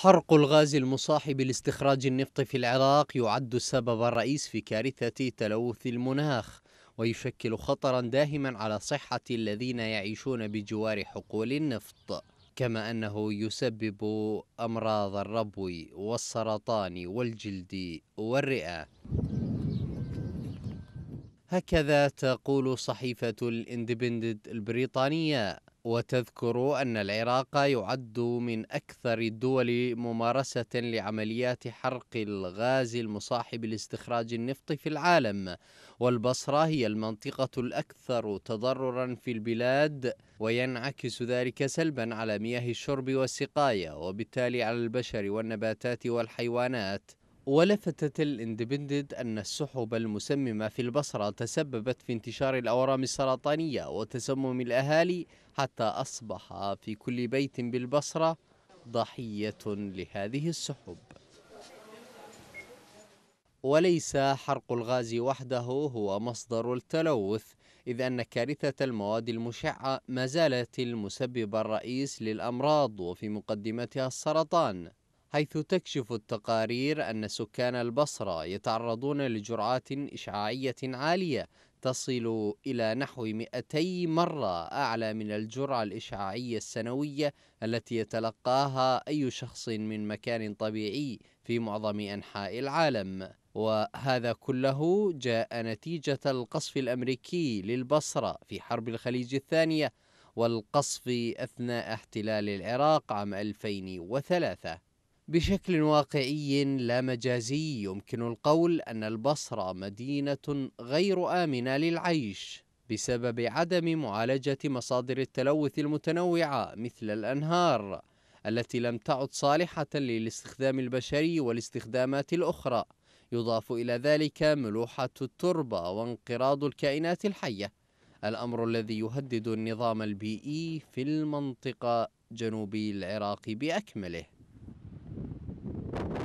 حرق الغاز المصاحب لاستخراج النفط في العراق يعد السبب الرئيس في كارثة تلوث المناخ ويشكل خطرا داهما على صحة الذين يعيشون بجوار حقول النفط كما أنه يسبب أمراض الربو والسرطان والجلد والرئة هكذا تقول صحيفة الاندبندد البريطانية وتذكر أن العراق يعد من أكثر الدول ممارسة لعمليات حرق الغاز المصاحب لاستخراج النفط في العالم والبصرة هي المنطقة الأكثر تضررا في البلاد وينعكس ذلك سلبا على مياه الشرب والسقاية وبالتالي على البشر والنباتات والحيوانات ولفتت الاندبندد أن السحب المسممة في البصرة تسببت في انتشار الأورام السرطانية وتسمم الأهالي حتى أصبح في كل بيت بالبصرة ضحية لهذه السحب وليس حرق الغاز وحده هو مصدر التلوث إذ أن كارثة المواد المشعة ما زالت المسبب الرئيس للأمراض وفي مقدمتها السرطان حيث تكشف التقارير أن سكان البصرة يتعرضون لجرعات إشعاعية عالية تصل إلى نحو 200 مرة أعلى من الجرعة الإشعاعية السنوية التي يتلقاها أي شخص من مكان طبيعي في معظم أنحاء العالم وهذا كله جاء نتيجة القصف الأمريكي للبصرة في حرب الخليج الثانية والقصف أثناء احتلال العراق عام 2003 بشكل واقعي لا مجازي يمكن القول أن البصرة مدينة غير آمنة للعيش بسبب عدم معالجة مصادر التلوث المتنوعة مثل الأنهار التي لم تعد صالحة للاستخدام البشري والاستخدامات الأخرى يضاف إلى ذلك ملوحة التربة وانقراض الكائنات الحية الأمر الذي يهدد النظام البيئي في المنطقة جنوبي العراق بأكمله you